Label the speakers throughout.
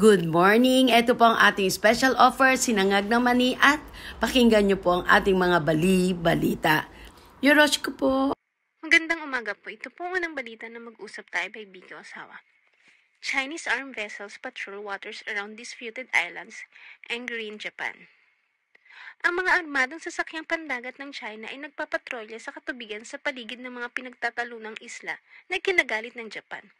Speaker 1: Good morning! Ito po ang ating special offer, sinangag ng mani at pakinggan niyo po ang ating mga bali-balita. Yoroshko po! Magandang umaga po. Ito po ang unang balita na mag-usap tayo by Biki Osawa. Chinese armed vessels patrol waters around disputed islands and green Japan. Ang mga armadong sasakyang pandagat ng China ay nagpapatrolya sa katubigan sa paligid ng mga pinagtatalunang isla na kinagalit ng Japan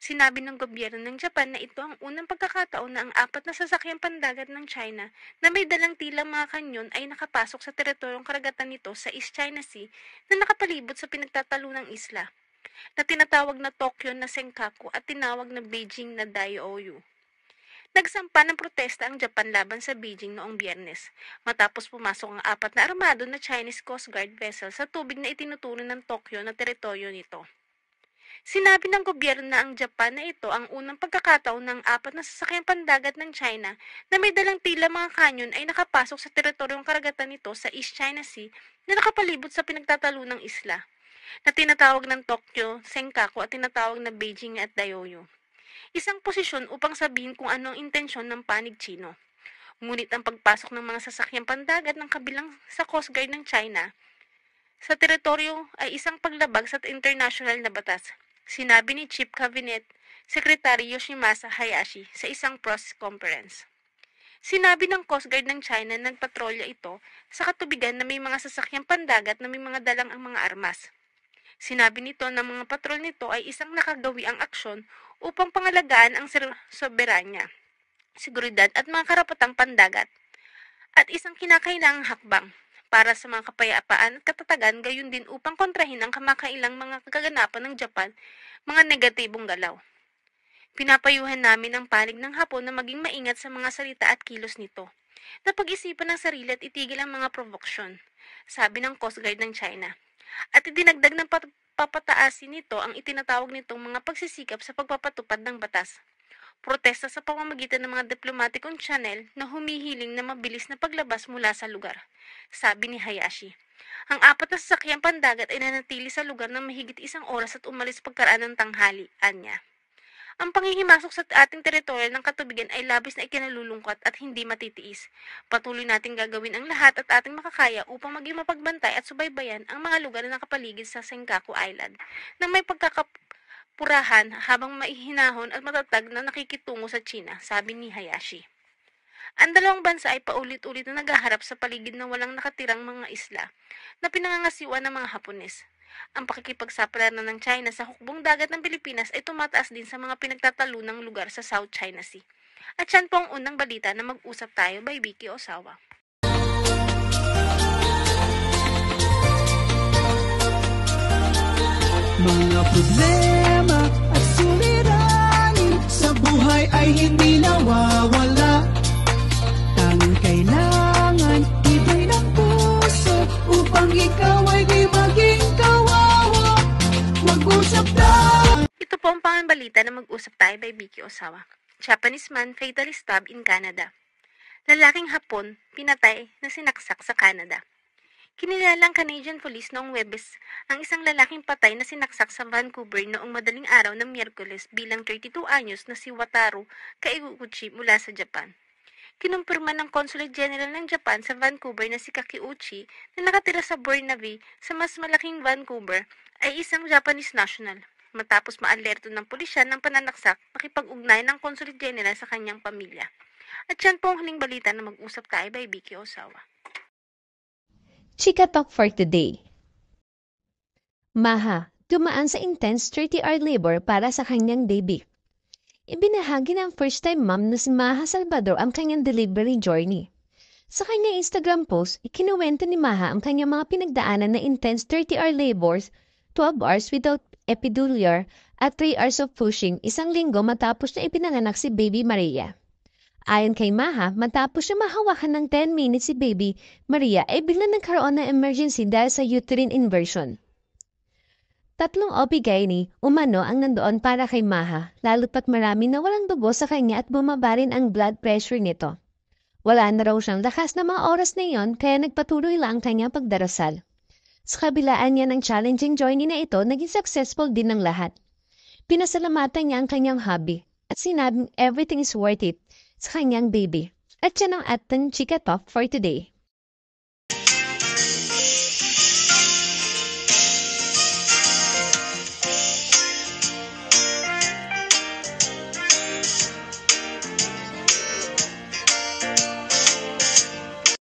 Speaker 1: Sinabi ng gobyerno ng Japan na ito ang unang pagkakataon na ang apat na sasakyang pandagat ng China na may dalang tila mga kanyon ay nakapasok sa teritoryong karagatan nito sa East China Sea na nakapalibot sa pinagtatalunang isla na tinatawag na Tokyo na Senkaku at tinawag na Beijing na Daioyu. Nagsampa ng protesta ang Japan laban sa Beijing noong biyernes, matapos pumasok ang apat na armado na Chinese Coast Guard vessel sa tubig na itinuturo ng Tokyo na teritoryo nito. Sinabi ng gobyerno na ang Japan na ito ang unang pagkakataon ng apat na sasakyang pandagat ng China na may dalang tila mga kanyon ay nakapasok sa teritoryong karagatan nito sa East China Sea na nakapalibot sa pinagtatalo ng isla na tinatawag ng Tokyo, Senkaku at tinatawag na Beijing at Dayoyo. Isang posisyon upang sabihin kung ano ang intensyon ng panig Chino. Ngunit ang pagpasok ng mga sasakyang pandagat ng kabilang sa Coast Guard ng China sa teritoryo ay isang paglabag sa international na batas sinabi ni Chief Cabinet Secretary Yoshimasa Hayashi sa isang press conference. Sinabi ng Coast Guard ng China na nagpatrolya ito sa katubigan na may mga sasakyang pandagat na may mga dalang ang mga armas. Sinabi nito na mga patrol nito ay isang nakagawi ang aksyon upang pangalagaan ang soberanya, seguridad at mga karapatang pandagat at isang kinakailangang hakbang para sa mga kapayapaan at katatagan gayon din upang kontrahin ang kamakailang mga kaganapan ng Japan, mga negatibong galaw. Pinapayuhan namin ang panig ng Hapon na maging maingat sa mga salita at kilos nito. Napag-isipan ng sarili at itigil ang mga provoksyon, sabi ng Coast Guard ng China. At idinagdag ng papataasin nito ang itinatawag nitong mga pagsisikap sa pagpapatupad ng batas protesta sa pamamagitan ng mga diplomatikong channel na humihiling na mabilis na paglabas mula sa lugar sabi ni Hayashi. Ang apat na sasakyang pandagat ay nanatili sa lugar ng mahigit isang oras at umalis pagkaraan ng tanghali, anya. Ang pangihimasok sa ating teritoryo ng katubigan ay labis na ikinalulungkot at hindi matitiis. Patuloy natin gagawin ang lahat at ating makakaya upang maging mapagbantay at subaybayan ang mga lugar na nakapaligid sa Senkaku Island na may pagkakapurahan habang maihinahon at matatag na nakikitungo sa China, sabi ni Hayashi. Ang dalawang bansa ay paulit-ulit na naghaharap sa paligid ng walang nakatirang mga isla na pinangangasiwa ng mga Hapones. Ang pakikipagsaplanan ng China sa hukbong dagat ng Pilipinas ay tumataas din sa mga pinagtatalunang lugar sa South China Sea. At yan po ang unang balita na mag-usap tayo by Vicky Osawa. Mga problema at suliranin sa buhay ay hindi nawawala ang balita na mag-usap tayo by Vicky Osawa. Japanese man fatally stabbed in Canada. Lalaking Hapon pinatay na sinaksak sa Canada. Kinilalang Canadian Police noong Webes ang isang lalaking patay na sinaksak sa Vancouver noong madaling araw ng Miyerkules bilang 32 anyos na si Wataru Kaiguchi mula sa Japan kinumpirma ng Consulate General ng Japan sa Vancouver na si Kakiuchi na nakatira sa Burnaby sa mas malaking Vancouver ay isang Japanese national. Matapos maalerto ng pulisya ng pananaksak, makipag-ugnay ng Consul General sa kanyang pamilya. At yan po ang huling balita na mag-usap tayo by Vicky Osawa.
Speaker 2: Chika Talk for today. Maha, tumaan sa intense 30-hour labor para sa kanyang baby. Ibinahagi ng first-time mom na si Maha Salvador ang kanyang delivery journey. Sa kanyang Instagram post, ikinuwento ni Maha ang kanyang mga pinagdaanan na intense 30-hour labors, 12 hours without epidural at 3 hours of pushing isang linggo matapos na ipinanganak si Baby Maria. Ayon kay Maha, matapos siya mahawakan ng 10 minutes si Baby Maria ay bigla nagkaroon ng emergency dahil sa uterine inversion. Tatlong OB gynae umano ang nandoon para kay Maha, lalo pat marami na walang dugo sa kanya at bumaba rin ang blood pressure nito. Wala na raw siyang lakas na mga oras na iyon kaya nagpatuloy lang kanya pagdarasal. Sa kabilaan niya ng challenging journey na ito, naging successful din ng lahat. Pinasalamatan niya ang kanyang hobby at sinabing everything is worth it sa kanyang baby. At yan ang atin chika talk for today.